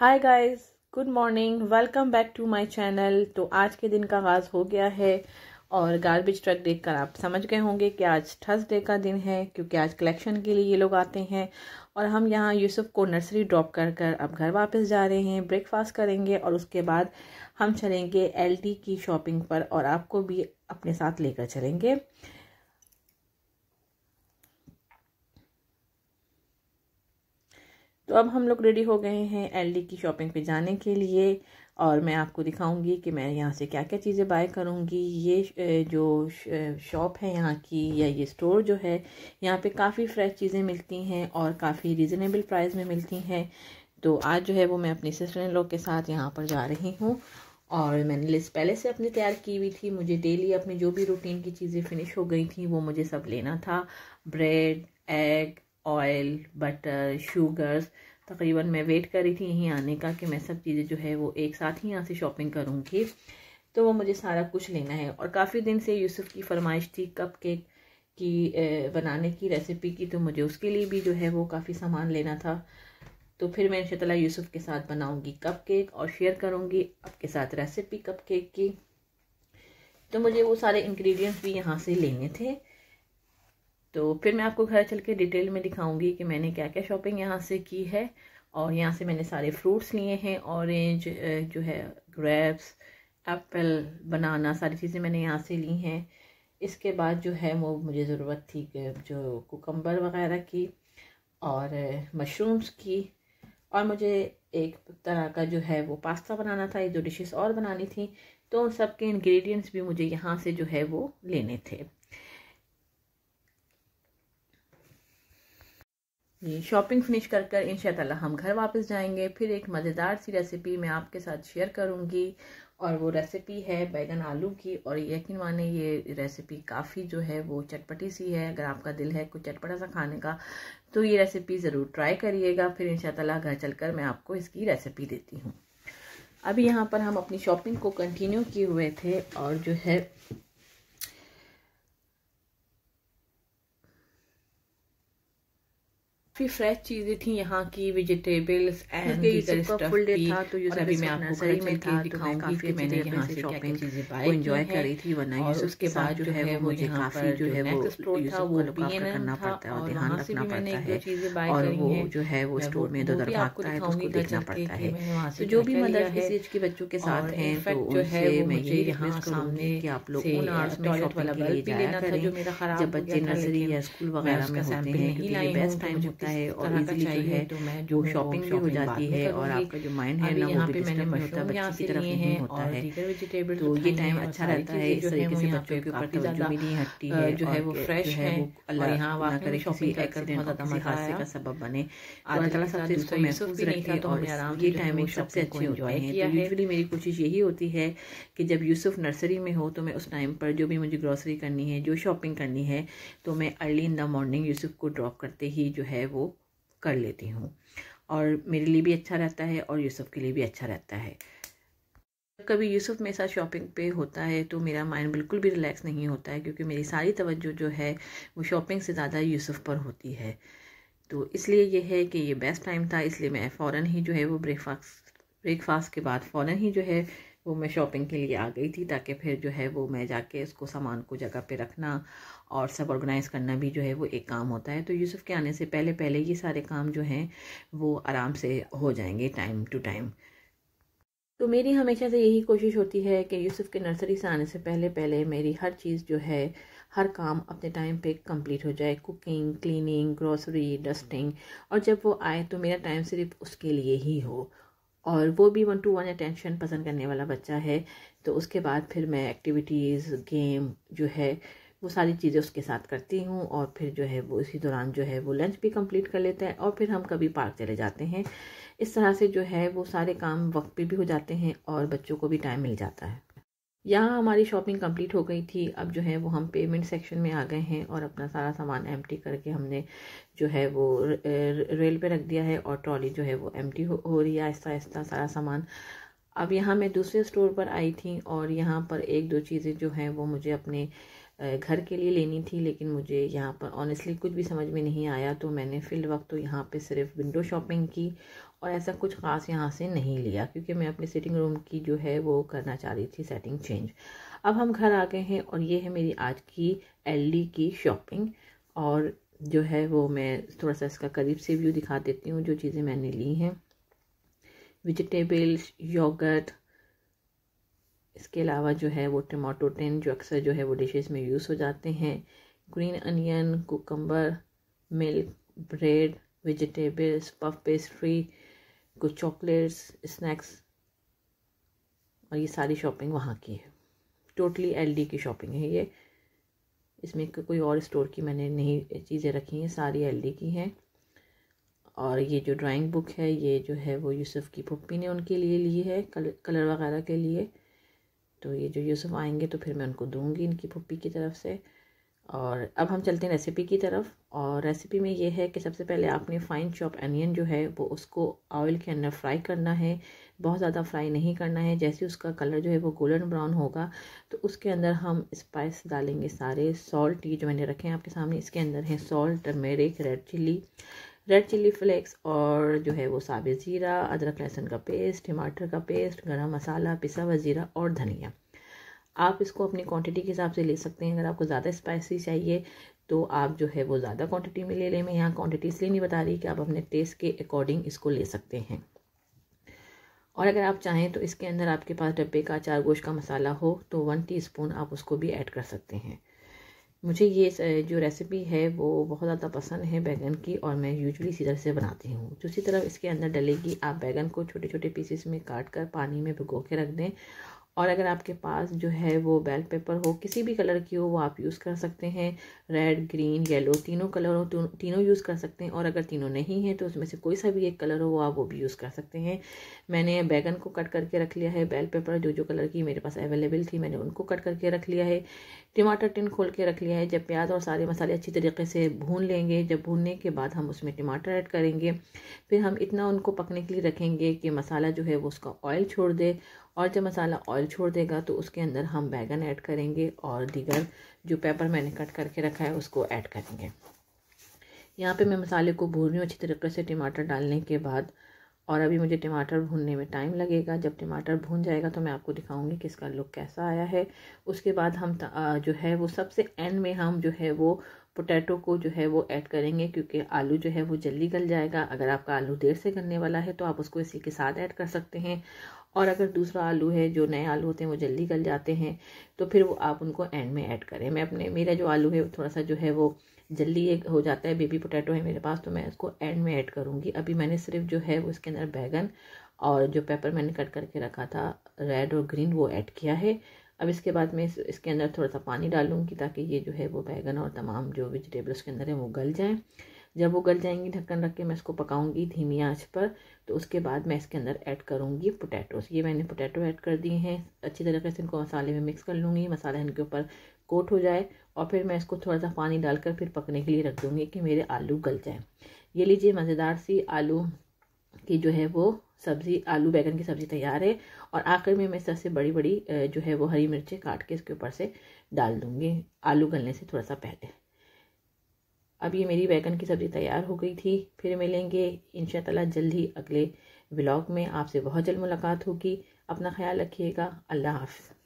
hi guys good morning welcome back to my channel तो आज के दिन का आगाज़ हो गया है और गार्बेज ट्रक देखकर आप समझ गए होंगे कि आज थर्सडे का दिन है क्योंकि आज कलेक्शन के लिए ये लोग आते हैं और हम यहाँ यूसुफ को नर्सरी ड्रॉप कर कर अब घर वापस जा रहे हैं ब्रेकफास्ट करेंगे और उसके बाद हम चलेंगे एल की शॉपिंग पर और आपको भी अपने साथ लेकर चलेंगे तो अब हम लोग रेडी हो गए हैं एलडी की शॉपिंग पे जाने के लिए और मैं आपको दिखाऊंगी कि मैं यहाँ से क्या क्या चीज़ें बाय करूँगी ये जो शॉप है यहाँ की या ये स्टोर जो है यहाँ पे काफ़ी फ्रेश चीज़ें मिलती हैं और काफ़ी रिजनेबल प्राइस में मिलती हैं तो आज जो है वो मैं अपनी सिस्टर लोग के साथ यहाँ पर जा रही हूँ और मैंने लिस्ट पहले से अपनी तैयार की हुई थी मुझे डेली अपनी जो भी रूटीन की चीज़ें फिनिश हो गई थी वो मुझे सब लेना था bread egg oil butter sugars तकरीबन मैं वेट कर रही थी यहीं आने का कि मैं सब चीज़ें जो है वो एक साथ ही यहाँ से शॉपिंग करूँगी तो वो मुझे सारा कुछ लेना है और काफ़ी दिन से यूसुफ की फरमाइश थी कप केक की बनाने की रेसिपी की तो मुझे उसके लिए भी जो है वो काफ़ी सामान लेना था तो फिर मैं इनशाला यूसुफ के साथ बनाऊँगी कप केक और शेयर करूँगी आपके साथ रेसिपी कप केक की तो मुझे वो सारे इन्ग्रीडियंट्स भी यहाँ से लेने थे तो फिर मैं आपको घर चल के डिटेल में दिखाऊंगी कि मैंने क्या क्या शॉपिंग यहाँ से की है और यहाँ से मैंने सारे फ्रूट्स लिए हैं ऑरेंज जो है ग्रेप्स एप्पल बनाना सारी चीज़ें मैंने यहाँ से ली हैं इसके बाद जो है वो मुझे ज़रूरत थी जो कुकम्बर वगैरह की और मशरूम्स की और मुझे एक तरह का जो है वो पास्ता बनाना था एक दो डिशेस और बनानी थी तो उन सब के इंग्रेडिएंट्स भी मुझे यहाँ से जो है वो लेने थे ये शॉपिंग फिनिश कर कर इन हम घर वापस जाएंगे फिर एक मज़ेदार सी रेसिपी मैं आपके साथ शेयर करूँगी और वो रेसिपी है बैगन आलू की और यकीन माने ये रेसिपी काफ़ी जो है वो चटपटी सी है अगर आपका दिल है कुछ चटपटा सा खाने का तो ये रेसिपी ज़रूर ट्राई करिएगा फिर इन घर चल कर मैं आपको इसकी रेसिपी देती हूँ अभी यहाँ पर हम अपनी शॉपिंग को कंटिन्यू किए हुए थे और जो है काफी फ्रेश चीजें थी यहाँ की वेजिटेबल्स एंड तो, तो उसके बाद जो है वो जो है वो पड़ता है स्टोर में तो देखना पड़ता है तो, तो जो भी मदर एज के बच्चों के साथ तो है तो उनसे आप लोग जब बच्चे नर्सरी या स्कूल वगैरह में होते हैं बेस्ट टाइम होता है है और इजीली जो है तो मैं जो शॉपिंग भी हो जाती है और आपका जो माइंड है ना वो भी डिस्टर्ब नहीं होता बच्चों की तरफ नहीं होता है तो, तो ये टाइम अच्छा रहता है इस तरीके से बच्चों के ऊपर तवज्जो भी नहीं हटती है जो है वो फ्रेश है अल्लाह करे शॉपिंग का कर देना हमारे हादसे का सबब बने तो अल्लाह ताला सबसे था तो हमें आराम ये टाइम एक सबसे अच्छी होती है तो यूजुअली मेरी कोशिश यही होती है कि जब यूसुफ नर्सरी में हो तो मैं उस टाइम पर जो भी मुझे ग्रॉसरी करनी है जो शॉपिंग करनी है तो मैं early in the morning Yusuf को ड्रॉप करते ही जो है वो कर लेती हूँ और मेरे लिए भी अच्छा रहता है और यूसुफ के लिए भी अच्छा रहता है कभी यूसुफ मेरे साथ शॉपिंग पे होता है तो मेरा माइंड बिल्कुल भी रिलैक्स नहीं होता है क्योंकि मेरी सारी तवज्जो जो है वो शॉपिंग से ज़्यादा यूसुफ पर होती है तो इसलिए यह है कि ये बेस्ट टाइम था इसलिए मैं फ़ौर ही जो है वो ब्रेकफास्ट ब्रेकफास्ट के बाद फ़ौर ही जो है वो मैं शॉपिंग के लिए आ गई थी ताकि फिर जो है वो मैं जाके उसको सामान को जगह पे रखना और सब ऑर्गेनाइज़ करना भी जो है वो एक काम होता है तो यूसुफ के आने से पहले पहले ये सारे काम जो हैं वो आराम से हो जाएंगे टाइम टू टाइम तो मेरी हमेशा से यही कोशिश होती है कि यूसुफ के नर्सरी से आने से पहले पहले मेरी हर चीज़ जो है हर काम अपने टाइम पे कंप्लीट हो जाए कुकिंग क्लीनिंग ग्रॉसरी डस्टिंग और जब वो आए तो मेरा टाइम सिर्फ उसके लिए ही हो और वो भी वन टू वन अटेंशन पसंद करने वाला बच्चा है तो उसके बाद फिर मैं एक्टिविटीज़ गेम जो है वो सारी चीज़ें उसके साथ करती हूँ और फिर जो है वो इसी दौरान जो है वो लंच भी कंप्लीट कर लेता है और फिर हम कभी पार्क चले जाते हैं इस तरह से जो है वो सारे काम वक्त पे भी हो जाते हैं और बच्चों को भी टाइम मिल जाता है यहाँ हमारी शॉपिंग कंप्लीट हो गई थी अब जो है वो हम पेमेंट सेक्शन में आ गए हैं और अपना सारा सामान एम करके हमने जो है वो रेल पे रख दिया है और ट्रॉली जो है वो एम हो, हो रही है आहिस्ता आहिस्ता सारा सामान अब यहाँ मैं दूसरे स्टोर पर आई थी और यहाँ पर एक दो चीज़ें जो हैं वो मुझे अपने घर के लिए लेनी थी लेकिन मुझे यहाँ पर ऑनेस्टली कुछ भी समझ में नहीं आया तो मैंने फिल वक्त तो यहाँ पे सिर्फ विंडो शॉपिंग की और ऐसा कुछ ख़ास यहाँ से नहीं लिया क्योंकि मैं अपने सिटिंग रूम की जो है वो करना चाह रही थी सेटिंग चेंज अब हम घर आ गए हैं और ये है मेरी आज की एल की शॉपिंग और जो है वो मैं थोड़ा सा इसका करीब से व्यू दिखा देती हूँ जो चीज़ें मैंने ली हैं वेजिटेबल्स योगर्ट इसके अलावा जो है वो टमाटो टेन जो अक्सर जो है वो डिशेस में यूज़ हो जाते हैं green onion cucumber milk bread vegetables puff pastry कुछ चॉकलेट्स स्नैक्स और ये सारी शॉपिंग वहाँ की है टोटली एलडी की शॉपिंग है ये इसमें कोई और स्टोर की मैंने नहीं चीज़ें रखी हैं सारी एलडी की हैं और ये जो ड्राइंग बुक है ये जो है वो यूसुफ की पप्पी ने उनके लिए ली है कलर वगैरह के लिए तो ये जो यूसुफ आएंगे तो फिर मैं उनको दूंगी इनकी पप्पी की तरफ से और अब हम चलते हैं रेसिपी की तरफ और रेसिपी में ये है कि सबसे पहले आपने फ़ाइन चॉप अनियन जो है वो उसको ऑयल के अंदर फ्राई करना है बहुत ज़्यादा फ्राई नहीं करना है जैसे उसका कलर जो है वो गोल्डन ब्राउन होगा तो उसके अंदर हम स्पाइस डालेंगे सारे सॉल्ट ये जो मैंने रखे हैं आपके सामने इसके अंदर है salt turmeric red chilli red chilli flakes और जो है वो साबित ज़ीरा अदरक लहसुन का पेस्ट टमाटर का पेस्ट गरम मसाला पिसा हुआ ज़ीरा और धनिया आप इसको अपनी क्वांटिटी के हिसाब से ले सकते हैं अगर आपको ज़्यादा स्पाइसी चाहिए तो आप जो है वो ज़्यादा क्वांटिटी में ले लें मैं यहाँ क्वांटिटी इसलिए नहीं बता रही कि आप अपने टेस्ट के अकॉर्डिंग इसको ले सकते हैं और अगर आप चाहें तो इसके अंदर आपके पास डब्बे का चार गोश का मसाला हो तो वन टी आप उसको भी ऐड कर सकते हैं मुझे ये जो रेसिपी है वो बहुत ज़्यादा पसंद है बैगन की और मैं यूजुअली इसी तरह से बनाती हूँ दूसरी तरफ इसके अंदर डलेगी आप बैगन को छोटे छोटे पीसेस में काट कर पानी में भिगो के रख दें और अगर आपके पास जो है वो बेल पेपर हो किसी भी कलर की हो वो आप यूज़ कर सकते हैं रेड ग्रीन येलो तीनों कलर हो तीनों यूज़ कर सकते हैं और अगर तीनों नहीं है तो उसमें से कोई सा भी एक कलर हो वो आप वो भी यूज़ कर सकते हैं मैंने बैगन को कट करके रख लिया है बेल पेपर जो जो कलर की मेरे पास अवेलेबल थी मैंने उनको कट करके रख लिया है टमाटर टिन खोल के रख लिया है जब प्याज और सारे मसाले अच्छी तरीके से भून लेंगे जब भूनने के बाद हम उसमें टमाटर ऐड करेंगे फिर हम इतना उनको पकने के लिए रखेंगे कि मसाला जो है वो उसका ऑयल छोड़ दे और जब मसाला ऑयल छोड़ देगा तो उसके अंदर हम बैगन ऐड करेंगे और दीगर जो पेपर मैंने कट करके रखा है उसको ऐड करेंगे यहाँ पे मैं मसाले को भून रही हूँ अच्छी तरीके से टमाटर डालने के बाद और अभी मुझे टमाटर भूनने में टाइम लगेगा जब टमाटर भून जाएगा तो मैं आपको दिखाऊंगी कि इसका लुक कैसा आया है उसके बाद हम जो है वो सबसे एंड में हम जो है वो पोटैटो को जो है वो ऐड करेंगे क्योंकि आलू जो है वो जल्दी गल जाएगा अगर आपका आलू देर से गलने वाला है तो आप उसको इसी के साथ ऐड कर सकते हैं और अगर दूसरा आलू है जो नए आलू होते हैं वो जल्दी गल जाते हैं तो फिर वो आप उनको एंड में ऐड करें मैं अपने मेरा जो आलू है थोड़ा सा जो है वो जल्दी एक हो जाता है बेबी पोटैटो है मेरे पास तो मैं उसको एंड में ऐड करूँगी अभी मैंने सिर्फ जो है वो इसके अंदर बैगन और जो पेपर मैंने कट करके रखा था रेड और ग्रीन वो ऐड किया है अब इसके बाद मैं इसके अंदर थोड़ा सा पानी डालूँगी ताकि ये जो है वो बैगन और तमाम जो वेजिटेबल्स के अंदर हैं वो गल जाएँ जब वो गल जाएंगी ढक्कन रख के मैं इसको पकाऊंगी धीमी आंच पर तो उसके बाद मैं इसके अंदर ऐड करूंगी पोटैटोस ये मैंने पोटैटो ऐड कर दिए हैं अच्छी तरीके से इनको मसाले में मिक्स कर लूँगी मसाला इनके ऊपर कोट हो जाए और फिर मैं इसको थोड़ा सा पानी डालकर फिर पकने के लिए रख दूँगी कि मेरे आलू गल जाएँ ये लीजिए मज़ेदार सी आलू की जो है वो सब्ज़ी आलू बैगन की सब्ज़ी तैयार है और आखिर में मैं सबसे बड़ी बड़ी जो है वो हरी मिर्चें काट के इसके ऊपर से डाल दूँगी आलू गलने से थोड़ा सा पहले अब ये मेरी बैगन की सब्ज़ी तैयार हो गई थी फिर मिलेंगे इन जल्द ही अगले ब्लॉग में आपसे बहुत जल्द मुलाकात होगी अपना ख्याल रखिएगा अल्लाह हाफ